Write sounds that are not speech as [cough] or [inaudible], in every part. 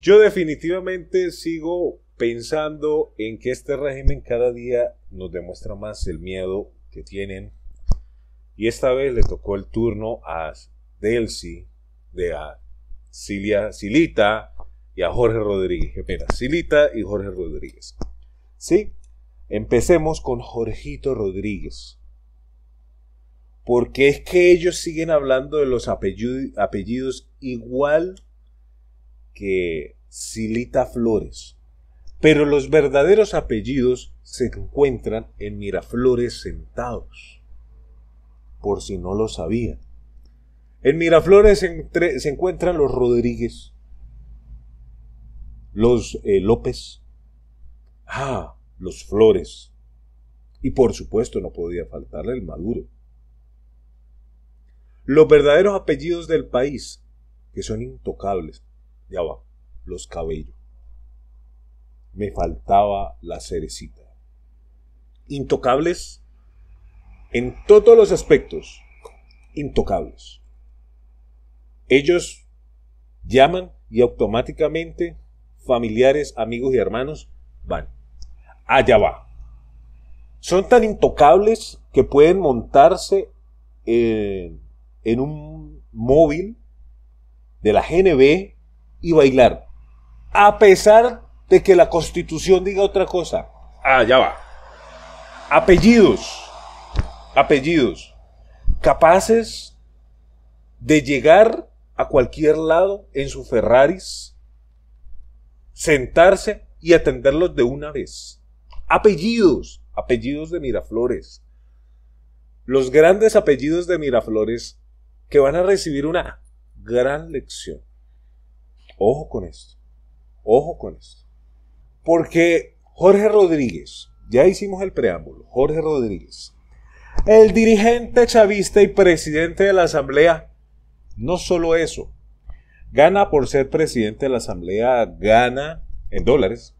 Yo definitivamente sigo pensando en que este régimen cada día nos demuestra más el miedo que tienen. Y esta vez le tocó el turno a Delcy, de a Silita y a Jorge Rodríguez. Espera, Silita y Jorge Rodríguez. Sí, empecemos con Jorgito Rodríguez. Porque es que ellos siguen hablando de los apellidos igual que Silita Flores, pero los verdaderos apellidos se encuentran en Miraflores sentados, por si no lo sabía. En Miraflores se encuentran los Rodríguez, los eh, López, ah, los Flores, y por supuesto no podía faltarle el Maduro. Los verdaderos apellidos del país, que son intocables, ya abajo, los cabellos. Me faltaba la cerecita. Intocables en todos los aspectos. Intocables. Ellos llaman y automáticamente familiares, amigos y hermanos van. Allá va. Son tan intocables que pueden montarse en, en un móvil de la GNB y bailar. A pesar de que la constitución diga otra cosa. Ah, ya va. Apellidos. Apellidos. Capaces de llegar a cualquier lado en su Ferraris, sentarse y atenderlos de una vez. Apellidos. Apellidos de Miraflores. Los grandes apellidos de Miraflores que van a recibir una gran lección. Ojo con esto. Ojo con esto. Porque Jorge Rodríguez, ya hicimos el preámbulo, Jorge Rodríguez, el dirigente chavista y presidente de la Asamblea, no solo eso, gana por ser presidente de la Asamblea, gana en dólares,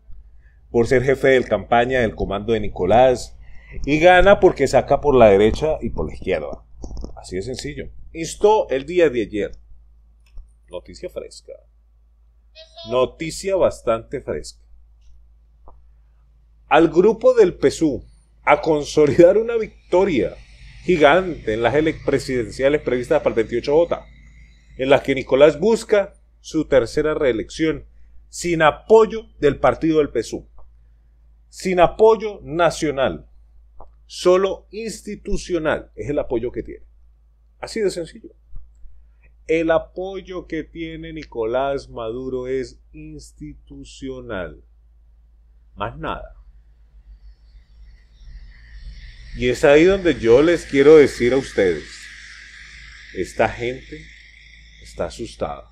por ser jefe de campaña del comando de Nicolás, y gana porque saca por la derecha y por la izquierda. Así de sencillo. Esto el día de ayer. Noticia fresca. Noticia bastante fresca. Al grupo del PSU a consolidar una victoria gigante en las presidenciales previstas para el de j en las que Nicolás busca su tercera reelección sin apoyo del partido del PSU, sin apoyo nacional, solo institucional es el apoyo que tiene. Así de sencillo. El apoyo que tiene Nicolás Maduro es institucional. Más nada. Y es ahí donde yo les quiero decir a ustedes, esta gente está asustada.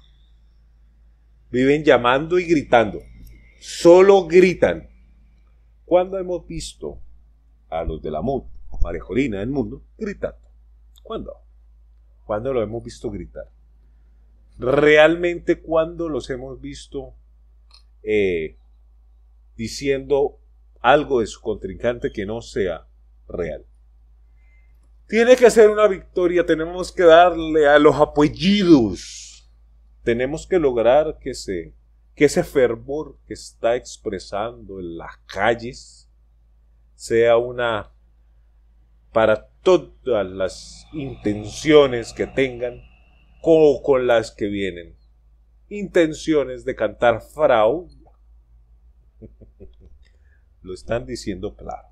Viven llamando y gritando. Solo gritan. ¿Cuándo hemos visto a los de la MUD, Marejolina del mundo, gritando? ¿Cuándo? ¿Cuándo lo hemos visto gritar? realmente cuando los hemos visto eh, diciendo algo de su contrincante que no sea real. Tiene que ser una victoria, tenemos que darle a los apellidos, tenemos que lograr que, que ese fervor que está expresando en las calles sea una para todas las intenciones que tengan con las que vienen. Intenciones de cantar fraude. [laughs] Lo están diciendo claro.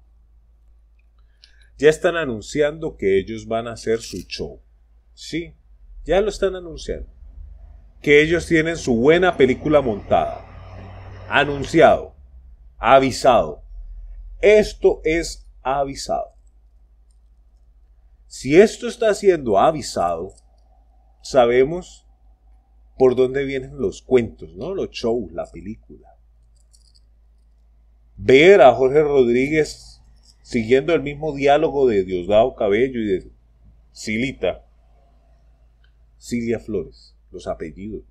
Ya están anunciando que ellos van a hacer su show. Sí, ya lo están anunciando. Que ellos tienen su buena película montada. Anunciado. Avisado. Esto es avisado. Si esto está siendo avisado, sabemos por dónde vienen los cuentos, ¿no? Los shows, la película. Ver a Jorge Rodríguez siguiendo el mismo diálogo de Diosdado Cabello y de Silita, Silvia Flores, los apellidos,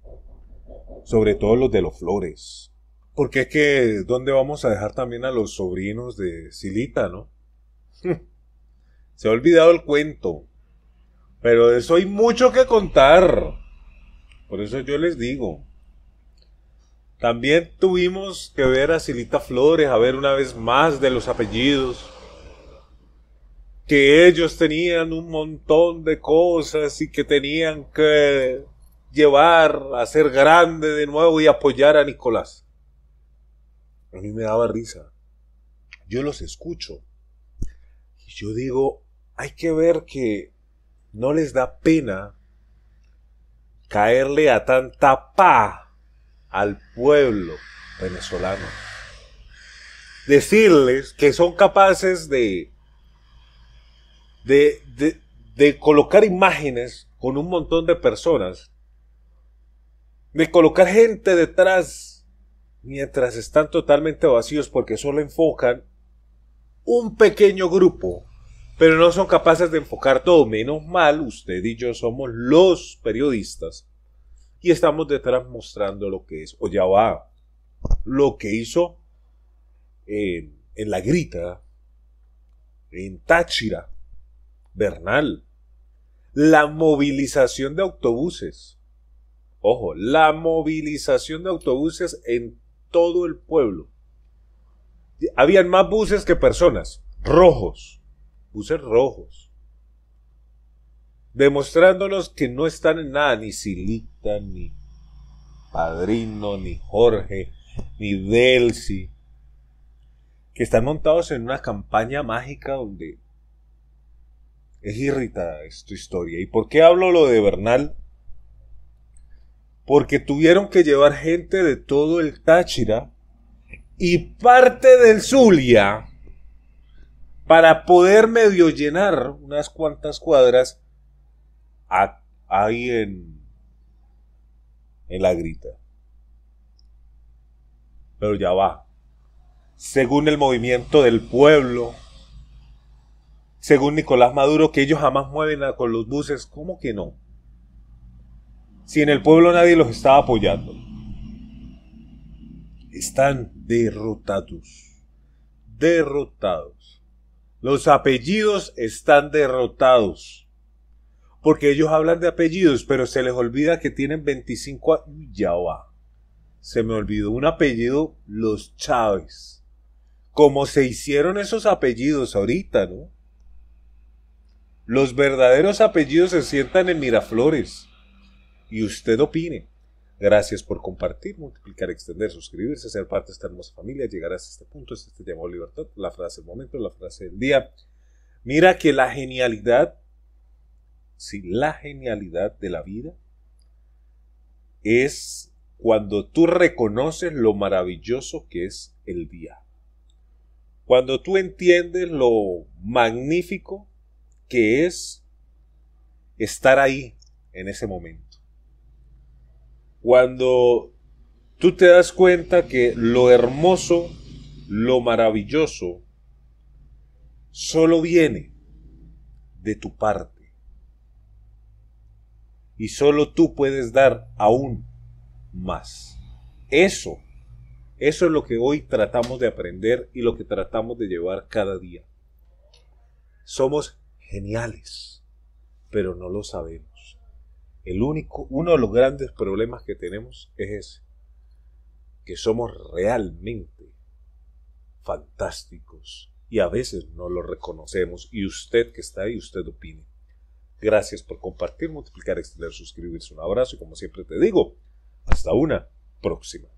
sobre todo los de los Flores. Porque es que, ¿dónde vamos a dejar también a los sobrinos de Silita, no? [laughs] Se ha olvidado el cuento. Pero de eso hay mucho que contar. Por eso yo les digo. También tuvimos que ver a Silita Flores, a ver una vez más de los apellidos. Que ellos tenían un montón de cosas y que tenían que llevar a ser grande de nuevo y apoyar a Nicolás. A mí me daba risa. Yo los escucho. Y yo digo, hay que ver que no les da pena caerle a tanta pa al pueblo venezolano. Decirles que son capaces de, de, de colocar imágenes con un montón de personas, de colocar gente detrás mientras están totalmente vacíos porque solo enfocan un pequeño grupo pero no son capaces de enfocar todo. Menos mal, usted y yo somos los periodistas y estamos detrás mostrando lo que es va lo que hizo en, en La Grita, en Táchira, Bernal, la movilización de autobuses. Ojo, la movilización de autobuses en todo el pueblo. Habían más buses que personas, rojos puse rojos, demostrándonos que no están en nada, ni Silita, ni Padrino, ni Jorge, ni Delcy, que están montados en una campaña mágica donde es irritada esta historia. ¿Y por qué hablo lo de Bernal? Porque tuvieron que llevar gente de todo el Táchira y parte del Zulia para poder medio llenar unas cuantas cuadras ahí en, en la grita. Pero ya va. Según el movimiento del pueblo, según Nicolás Maduro, que ellos jamás mueven con los buses, ¿cómo que no? Si en el pueblo nadie los está apoyando. Están derrotados. Derrotados. Los apellidos están derrotados. Porque ellos hablan de apellidos, pero se les olvida que tienen 25 años. Ya va. Se me olvidó un apellido, los Chávez. Como se hicieron esos apellidos ahorita, ¿no? Los verdaderos apellidos se sientan en Miraflores. Y usted opine. Gracias por compartir, multiplicar, extender, suscribirse, ser parte de esta hermosa familia, llegar hasta este punto, este te llamó libertad, la frase del momento, la frase del día. Mira que la genialidad, sí, la genialidad de la vida es cuando tú reconoces lo maravilloso que es el día. Cuando tú entiendes lo magnífico que es estar ahí en ese momento cuando tú te das cuenta que lo hermoso, lo maravilloso, solo viene de tu parte. Y solo tú puedes dar aún más. Eso, eso es lo que hoy tratamos de aprender y lo que tratamos de llevar cada día. Somos geniales, pero no lo sabemos. El único, uno de los grandes problemas que tenemos es ese, que somos realmente fantásticos y a veces no lo reconocemos. Y usted que está ahí, usted opine. Gracias por compartir, multiplicar, extender, suscribirse. Un abrazo y como siempre te digo, hasta una próxima.